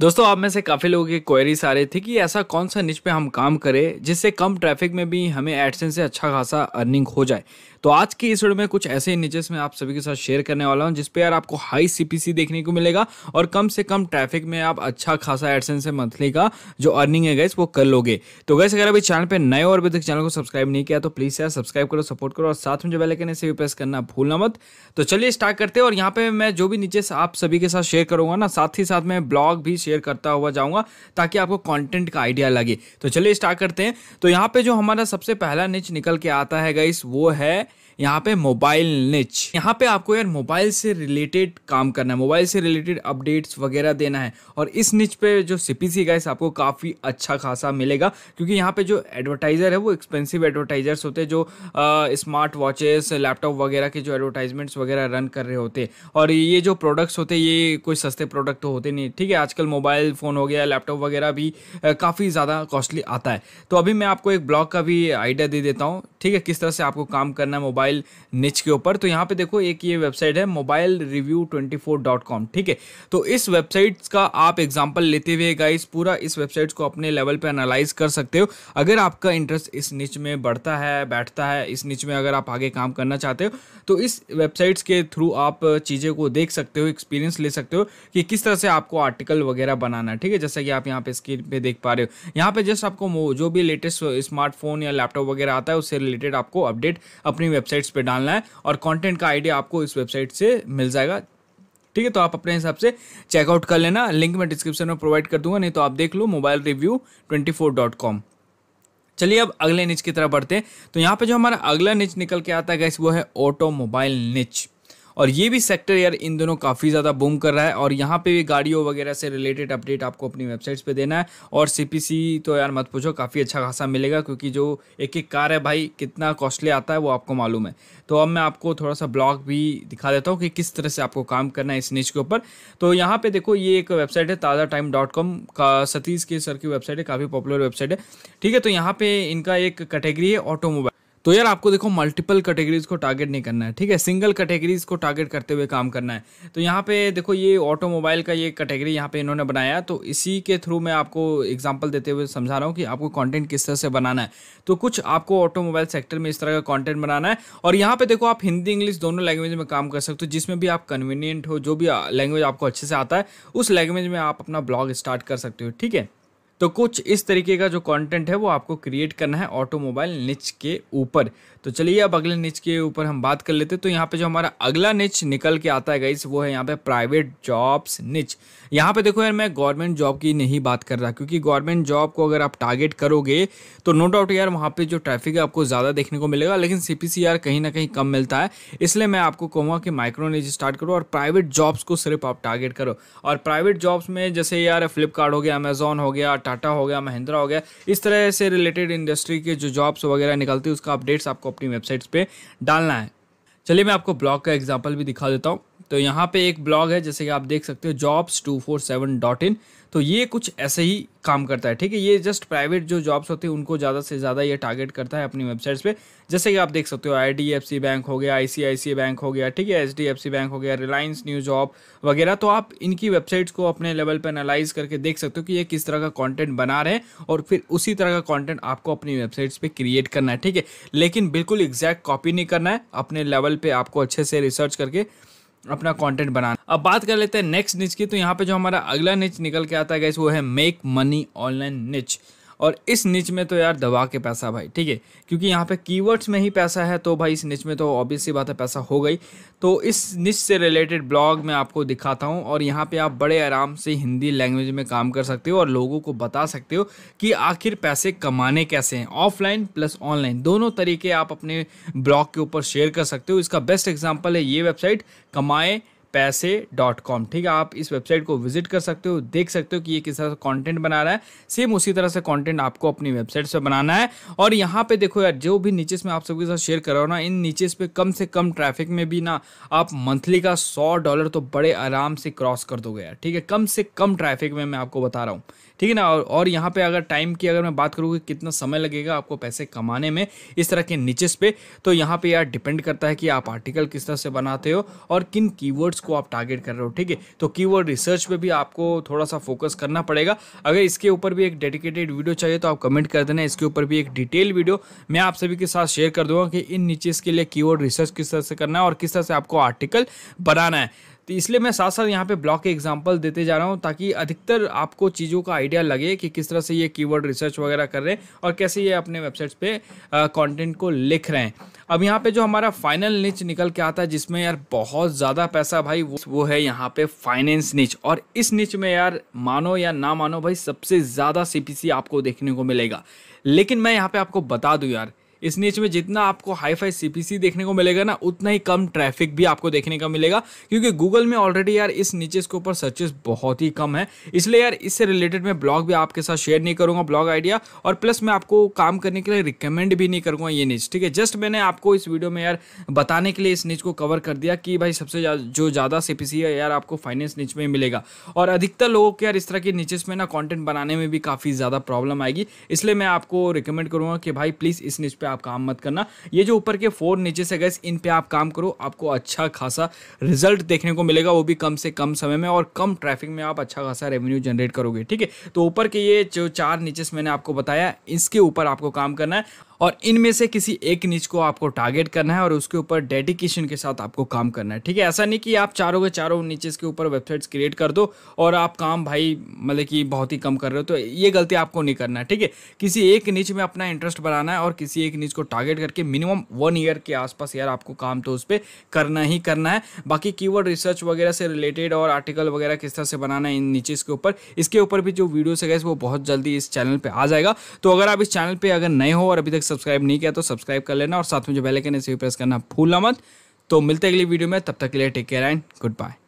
दोस्तों आप में से काफ़ी लोगों की क्वेरीज आ रही थी कि ऐसा कौन सा निच पे हम काम करें जिससे कम ट्रैफिक में भी हमें एडसेंस से अच्छा खासा अर्निंग हो जाए तो आज की इस वीडियो में कुछ ऐसे निचेस में आप सभी के साथ शेयर करने वाला हूँ जिसपे यार आपको हाई सीपीसी देखने को मिलेगा और कम से कम ट्रैफिक में आप अच्छा खासा एडसेंस से मंथली का जो अर्निंग है गैस वो कर लोगे तो गैस अगर अभी चैनल पर नए और अभी तक चैनल को सब्सक्राइब नहीं किया तो प्लीज़ यार सब्सक्राइब करो सपोर्ट करो और साथ में जो करने से भी प्रेस करना भूलना मत तो चलिए स्टार्ट करते हैं और यहाँ पे मैं जो भी नीचे आप सभी के साथ शेयर करूँगा ना साथ ही साथ मैं ब्लॉग भी शेयर करता हुआ जाऊंगा ताकि आपको कॉन्टेंट का आइडिया लगे तो चलिए स्टार्ट करते हैं तो यहाँ पर जो हमारा सबसे पहला निच निकल के आता है गाइस वो है यहाँ पे मोबाइल निच यहाँ पे आपको यार मोबाइल से रिलेटेड काम करना है मोबाइल से रिलेटेड अपडेट्स वगैरह देना है और इस निच पे जो सीपीसी गाइस आपको काफ़ी अच्छा खासा मिलेगा क्योंकि यहाँ पे जो एडवर्टाइज़र है वो एक्सपेंसिव एडवर्टाइजर्स होते हैं जो स्मार्ट वॉचेस लैपटॉप वगैरह के जो एडवर्टाइजमेंट्स वगैरह रन कर रहे होते और ये जो प्रोडक्ट्स होते ये कोई सस्ते प्रोडक्ट तो होते नहीं ठीक है आजकल मोबाइल फ़ोन हो गया लैपटॉप वगैरह भी काफ़ी ज़्यादा कॉस्टली आता है तो अभी मैं आपको एक ब्लॉग का भी आइडिया दे देता हूँ ठीक है किस तरह से आपको काम करना है मोबाइल मोबाइल निच के ऊपर तो यहाँ पे देखो एक ये वेबसाइट है mobile review twenty four dot com ठीक है तो इस वेबसाइट का आप एग्जाम्पल लेते हुए गाइस पूरा इस वेबसाइट को अपने लेवल पर एनालाइज कर सकते हो अगर आपका इंटरेस्ट इस निच में बढ़ता है बैठता है इस निच में अगर आप आगे काम करना चाहते हो तो इस वेबसाइट्स के थ्रू आप चीज़ें को देख सकते हो एक्सपीरियंस ले सकते हो कि किस तरह से आपको आर्टिकल वगैरह बनाना है ठीक है जैसा कि आप यहाँ पे स्क्रीन पे देख पा रहे हो यहाँ पे जस्ट आपको जो भी लेटेस्ट स्मार्टफोन या लैपटॉप वगैरह आता है उससे रिलेटेड आपको अपडेट अपनी वेबसाइट वेबसाइट्स पे डालना है और कंटेंट का आइडिया आपको इस वेबसाइट से मिल जाएगा ठीक है तो आप अपने हिसाब से चेकआउट कर लेना लिंक मैं डिस्क्रिप्शन में प्रोवाइड कर दूंगा नहीं तो आप देख लो mobile review twenty four dot com चलिए अब अगले निच की तरफ बढ़ते हैं तो यहाँ पे जो हमारा अगला निच निकल के आता है गैस वो है ऑटोमोबाइल निच और ये भी सेक्टर यार इन दोनों काफ़ी ज़्यादा बूम कर रहा है और यहाँ पे भी गाड़ियों वगैरह से रिलेटेड अपडेट आपको अपनी वेबसाइट्स पे देना है और सी तो यार मत पूछो काफ़ी अच्छा खासा मिलेगा क्योंकि जो एक एक कार है भाई कितना कॉस्टली आता है वो आपको मालूम है तो अब मैं आपको थोड़ा सा ब्लॉग भी दिखा देता हूँ कि किस तरह से आपको काम करना है इस नीच के ऊपर तो यहाँ पर देखो ये एक वेबसाइट है ताज़ा टाइम डॉट कॉम का सतीश के सर की वेबसाइट है काफ़ी पॉपुलर वेबसाइट है ठीक है तो यहाँ पर इनका एक कैटेगरी है ऑटोमोबाइल तो यार आपको देखो मल्टीपल कैटेगरीज को टारगेट नहीं करना है ठीक है सिंगल कैटेगरीज को टारगेट करते हुए काम करना है तो यहाँ पे देखो ये ऑटोमोबाइल का ये कैटेगरी यहाँ पे इन्होंने बनाया तो इसी के थ्रू मैं आपको एग्जाम्पल देते हुए समझा रहा हूँ कि आपको कॉन्टेंट किस तरह से बनाना है तो कुछ आपको ऑटोमोबाइल सेक्टर में इस तरह का कॉन्टेंट बनाना है और यहाँ पर देखो आप हिंदी इंग्लिश दोनों लैंग्वेज में काम कर सकते हो जिसमें भी आप कन्वीनियंट हो जो भी लैंग्वेज आपको अच्छे से आता है उस लैंग्वेज में आप अपना ब्लॉग स्टार्ट कर सकते हो ठीक है तो कुछ इस तरीके का जो कंटेंट है वो आपको क्रिएट करना है ऑटोमोबाइल निच के ऊपर तो चलिए अब अगले निच के ऊपर हम बात कर लेते हैं तो यहाँ पे जो हमारा अगला निच निकल के आता है गाइस वो है यहाँ पे प्राइवेट जॉब्स निच यहाँ पे देखो यार मैं गवर्नमेंट जॉब की नहीं बात कर रहा क्योंकि गवर्नमेंट जॉब को अगर आप टारगेट करोगे तो नो डाउट यार वहाँ पर जो ट्रैफिक है आपको ज़्यादा देखने को मिलेगा लेकिन सी कहीं ना कहीं कम मिलता है इसलिए मैं आपको कहूँगा कि माइक्रो निच स्टार्ट करो और प्राइवेट जॉब्स को सिर्फ आप टारगेट करो और प्राइवेट जॉब्स में जैसे यार फ्लिपकार्ट हो गया अमेजोन हो गया टाटा हो गया महिंद्रा हो गया इस तरह से रिलेटेड इंडस्ट्री के जो जॉब्स वगैरह निकलती है उसका अपडेट्स आपको अपनी वेबसाइट्स पर डालना है चलिए मैं आपको ब्लॉग का एग्जाम्पल भी दिखा देता हूँ तो यहाँ पे एक ब्लॉग है जैसे कि आप देख सकते हो jobs two four seven dot in तो ये कुछ ऐसे ही काम करता है ठीक है ये जस्ट प्राइवेट जो जॉब्स होते हैं उनको ज़्यादा से ज़्यादा ये टारगेट करता है अपनी वेबसाइट्स पे जैसे कि आप देख सकते हो आई बैंक हो गया आई बैंक हो गया ठीक है एच बैंक हो गया रिलायंस न्यू जॉब वगैरह तो आप इनकी वेबसाइट्स को अपने लेवल पर एनालाइज करके देख सकते हो कि ये किस तरह का कॉन्टेंट बना रहे हैं और फिर उसी तरह का कॉन्टेंट आपको अपनी वेबसाइट्स पर क्रिएट करना है ठीक है लेकिन बिल्कुल एग्जैक्ट कॉपी नहीं करना है अपने लेवल पर आपको अच्छे से रिसर्च करके अपना कंटेंट बनाना अब बात कर लेते हैं नेक्स्ट निच की तो यहाँ पे जो हमारा अगला निच निकल के आता है गैस वो है मेक मनी ऑनलाइन निच और इस नीच में तो यार दबा के पैसा भाई ठीक है क्योंकि यहाँ पे कीवर्ड्स में ही पैसा है तो भाई इस नीच में तो ऑब्वियसली बात है पैसा हो गई तो इस नीच से रिलेटेड ब्लॉग मैं आपको दिखाता हूँ और यहाँ पर आप बड़े आराम से हिंदी लैंग्वेज में काम कर सकते हो और लोगों को बता सकते हो कि आखिर पैसे कमाने कैसे हैं ऑफलाइन प्लस ऑनलाइन दोनों तरीके आप अपने ब्लॉग के ऊपर शेयर कर सकते हो इसका बेस्ट एग्जाम्पल है ये वेबसाइट कमाए पैसे डॉट कॉम ठीक है आप इस वेबसाइट को विजिट कर सकते हो देख सकते हो कि ये किस तरह से कॉन्टेंट बना रहा है सेम उसी तरह से कॉन्टेंट आपको अपनी वेबसाइट से बनाना है और यहाँ पे देखो यार जो भी नीचे में आप सबके साथ शेयर कर रहा हूँ ना इन नीचे पे कम से कम ट्रैफिक में भी ना आप मंथली का सौ डॉलर तो बड़े आराम से क्रॉस कर दोगे यार ठीक है कम से कम ट्रैफिक में मैं आपको बता रहा हूँ ठीक है ना और, और यहाँ पे अगर टाइम की अगर मैं बात करूँ कि कितना समय लगेगा आपको पैसे कमाने में इस तरह के नीचेस पे तो यहाँ पे यार डिपेंड करता है कि आप आर्टिकल किस तरह से बनाते हो और किन कीवर्ड्स को आप टारगेट कर रहे हो ठीक है तो कीवर्ड रिसर्च पे भी आपको थोड़ा सा फोकस करना पड़ेगा अगर इसके ऊपर भी एक डेडिकेटेड वीडियो चाहिए तो आप कमेंट कर देना इसके ऊपर भी एक डिटेल वीडियो मैं आप सभी के साथ शेयर कर दूंगा कि इन नीचेस के लिए की रिसर्च किस तरह से करना है और किस तरह से आपको आर्टिकल बनाना है तो इसलिए मैं साथ साथ यहाँ पे ब्लॉक के एग्जांपल देते जा रहा हूँ ताकि अधिकतर आपको चीज़ों का आइडिया लगे कि किस तरह से ये कीवर्ड रिसर्च वगैरह कर रहे हैं और कैसे ये अपने वेबसाइट्स पे कंटेंट को लिख रहे हैं अब यहाँ पे जो हमारा फाइनल निच निकल के आता है जिसमें यार बहुत ज़्यादा पैसा भाई वो, वो है यहाँ पे फाइनेंस निच और इस निच में यार मानो या ना मानो भाई सबसे ज़्यादा सी आपको देखने को मिलेगा लेकिन मैं यहाँ पर आपको बता दूँ यार इस नीच में जितना आपको हाई फाई सी देखने को मिलेगा ना उतना ही कम ट्रैफिक भी आपको देखने का मिलेगा क्योंकि गूगल में ऑलरेडी यार इस नीचेस के ऊपर सर्चेस बहुत ही कम है इसलिए यार इससे रिलेटेड मैं ब्लॉग भी आपके साथ शेयर नहीं करूँगा ब्लॉग आइडिया और प्लस मैं आपको काम करने के लिए रिकमेंड भी नहीं करूँगा ये नीच ठीक है जस्ट मैंने आपको इस वीडियो में यार बताने के लिए इस नीच को कवर कर दिया कि भाई सबसे जो ज़्यादा सी है यार आपको फाइनेंस नीच में मिलेगा और अधिकतर लोगों के यार इस तरह के नीचेस में ना कॉन्टेंट बनाने में भी काफ़ी ज़्यादा प्रॉब्लम आएगी इसलिए मैं आपको रिकमेंड करूँगा कि भाई प्लीज़ इस नीच पर आप काम मत करना ये जो ऊपर के फोर नीचे से गए इन पर आप काम करो आपको अच्छा खासा रिजल्ट देखने को मिलेगा वो भी कम से कम समय में और कम ट्रैफिक में आप अच्छा खासा रेवेन्यू जनरेट करोगे ठीक है तो ऊपर के ये जो चार नीचे मैंने आपको बताया इसके ऊपर आपको काम करना है और इनमें से किसी एक नीच को आपको टारगेट करना है और उसके ऊपर डेडिकेशन के साथ आपको काम करना है ठीक है ऐसा नहीं कि आप चारों के चारों नीचेस के ऊपर वेबसाइट्स क्रिएट कर दो और आप काम भाई मतलब कि बहुत ही कम कर रहे हो तो ये गलती आपको नहीं करना है ठीक है किसी एक नीच में अपना इंटरेस्ट बनाना है और किसी एक नीच को टारगेट करके मिनिमम वन ईयर के आसपास यार आपको काम तो उस पर करना ही करना है बाकी की रिसर्च वगैरह से रिलेटेड और आर्टिकल वगैरह किस तरह से बनाना है इन नीचेस के ऊपर इसके ऊपर भी जो वीडियोस है वो बहुत जल्दी इस चैनल पर आ जाएगा तो अगर आप इस चैनल पर अगर नए हो और अभी तक सब्सक्राइब नहीं किया तो सब्सक्राइब कर लेना और साथ में जो बेल आइकन है इसे प्रेस करना भूलना मत तो मिलते अगली वीडियो में तब तक के लिए take care and good bye